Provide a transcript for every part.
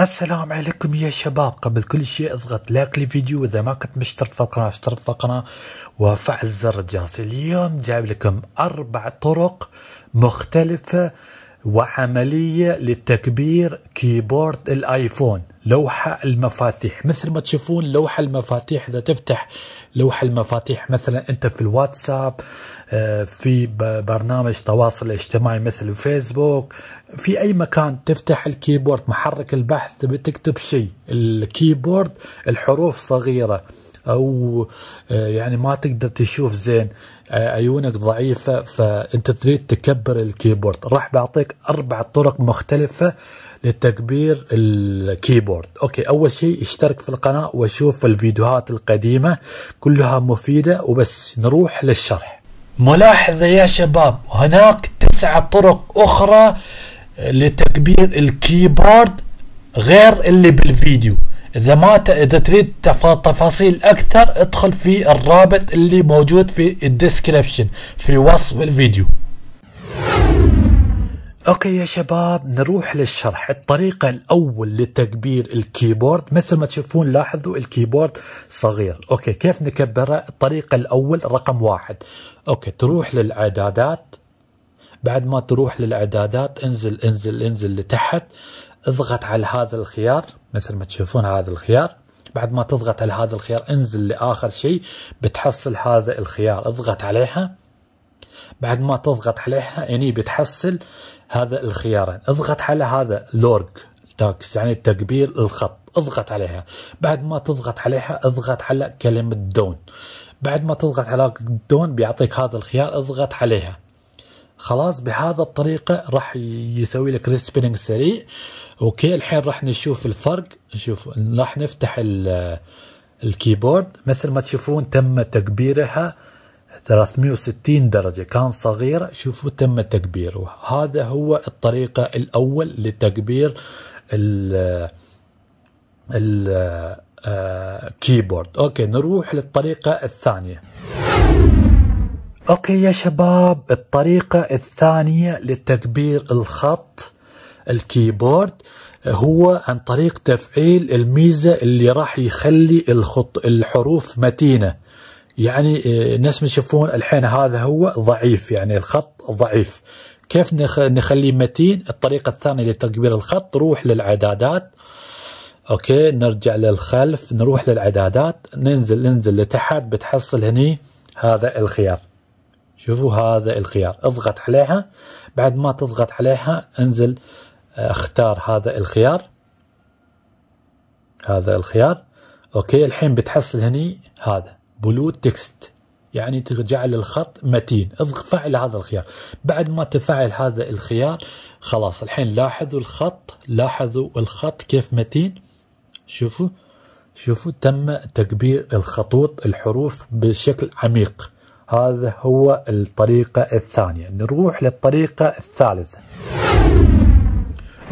السلام عليكم يا شباب قبل كل شيء اضغط لايك للفيديو واذا ما كنت مشترك في القناه اشترك في القناه وفعل زر الجرس اليوم جايب لكم اربع طرق مختلفه وعملية لتكبير كيبورد الايفون لوحة المفاتيح مثل ما تشوفون لوحة المفاتيح إذا تفتح لوحة المفاتيح مثلا أنت في الواتساب آه، في برنامج تواصل اجتماعي مثل فيسبوك في أي مكان تفتح الكيبورد محرك البحث تكتب شيء الكيبورد الحروف صغيرة او آه، يعني ما تقدر تشوف زين آه، عيونك ضعيفه فانت تريد تكبر الكيبورد راح بعطيك اربع طرق مختلفه لتكبير الكيبورد اوكي اول شيء اشترك في القناه وشوف الفيديوهات القديمه كلها مفيده وبس نروح للشرح ملاحظه يا شباب هناك تسع طرق اخرى لتكبير الكيبورد غير اللي بالفيديو اذا ما ت... اذا تريد تفاصيل اكثر ادخل في الرابط اللي موجود في الديسكربشن في وصف الفيديو اوكي يا شباب نروح للشرح الطريقة الاول لتكبير الكيبورد مثل ما تشوفون لاحظوا الكيبورد صغير اوكي كيف نكبره الطريقة الاول رقم واحد اوكي تروح للاعدادات بعد ما تروح للاعدادات انزل انزل انزل لتحت اضغط على هذا الخيار مثل ما تشوفون هذا الخيار بعد ما تضغط على هذا الخيار انزل لاخر شيء بتحصل هذا الخيار اضغط عليها بعد ما تضغط عليها يعني بتحصل هذا الخيارين اضغط على هذا لورج تاكس يعني تكبير الخط اضغط عليها بعد ما تضغط عليها اضغط على كلمة دون بعد ما تضغط على دون بيعطيك هذا الخيار اضغط عليها خلاص بهذا الطريقة راح يسوي لك ريسبيننج سريع اوكي الحين راح نشوف الفرق نشوف راح نفتح الكيبورد مثل ما تشوفون تم تكبيرها 360 درجة كان صغيرة شوفوا تم تكبيره هذا هو الطريقة الأول لتكبير ال الكيبورد آه، آه، اوكي نروح للطريقة الثانية اوكي يا شباب الطريقة الثانية لتكبير الخط الكيبورد هو عن طريق تفعيل الميزة اللي راح يخلي الخط الحروف متينة يعني آه، نفس ما تشوفون الحين هذا هو ضعيف يعني الخط ضعيف كيف نخليه متين الطريقة الثانية لتكبير الخط روح للعدادات اوكي نرجع للخلف نروح للعدادات ننزل ننزل لتحت بتحصل هني هذا الخيار شوفوا هذا الخيار اضغط عليها بعد ما تضغط عليها انزل آه، اختار هذا الخيار هذا الخيار اوكي الحين بتحصل هني هذا بلو تكست يعني تجعل الخط متين اضغط فعل هذا الخيار بعد ما تفعل هذا الخيار خلاص الحين لاحظوا الخط لاحظوا الخط كيف متين شوفوا شوفوا تم تكبير الخطوط الحروف بشكل عميق هذا هو الطريقة الثانية نروح للطريقة الثالثة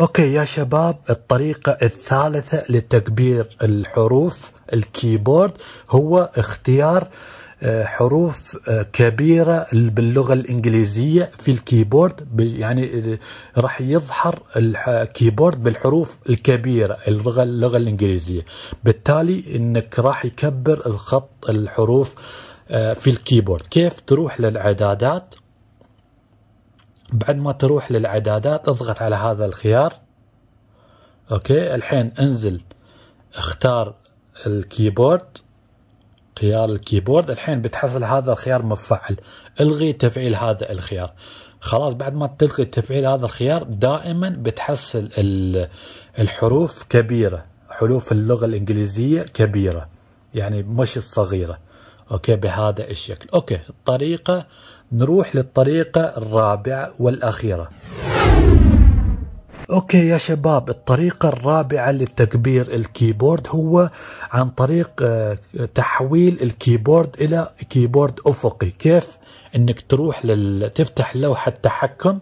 اوكي يا شباب الطريقة الثالثة لتكبير الحروف الكيبورد هو اختيار آه، حروف آه، كبيرة باللغة الإنجليزية في الكيبورد يعني آه، راح يظهر الكيبورد بالحروف الكبيرة اللغة, اللغة الإنجليزية بالتالي أنك راح يكبر الخط الحروف آه، في الكيبورد كيف تروح للاعدادات بعد ما تروح للاعدادات اضغط على هذا الخيار اوكي الحين انزل اختار الكيبورد خيار الكيبورد الحين بتحصل هذا الخيار مفعل الغي تفعيل هذا الخيار خلاص بعد ما تلغي تفعيل هذا الخيار دائما بتحصل الحروف كبيره حروف اللغه الانجليزيه كبيره يعني مش الصغيره أوكي بهذا الشكل أوكي الطريقة نروح للطريقة الرابعة والأخيرة اوكي يا شباب الطريقة الرابعة لتكبير الكيبورد هو عن طريق آه، تحويل الكيبورد الى كيبورد افقي كيف انك تروح لل... تفتح لوحة التحكم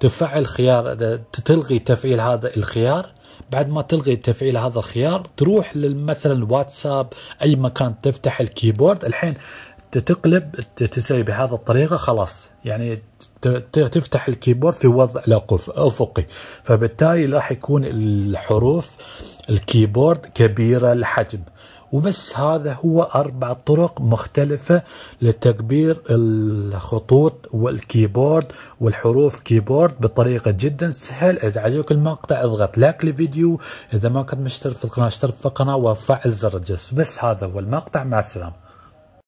تفعل خيار تلغي تفعيل هذا الخيار بعد ما تلغي تفعيل هذا الخيار تروح مثلا الواتساب اي مكان تفتح الكيبورد الحين تقلب تسوي بهذا الطريقة خلاص يعني تفتح الكيبورد في وضع أفقي فبالتالي راح يكون الحروف الكيبورد كبيرة الحجم وبس هذا هو أربع طرق مختلفة لتكبير الخطوط والكيبورد والحروف كيبورد بطريقة جدا سهل إذا عجبك المقطع اضغط لايك للفيديو إذا ما كنت مشترك في القناة اشترك في القناة وفعل زر الجرس بس هذا هو المقطع مع السلامة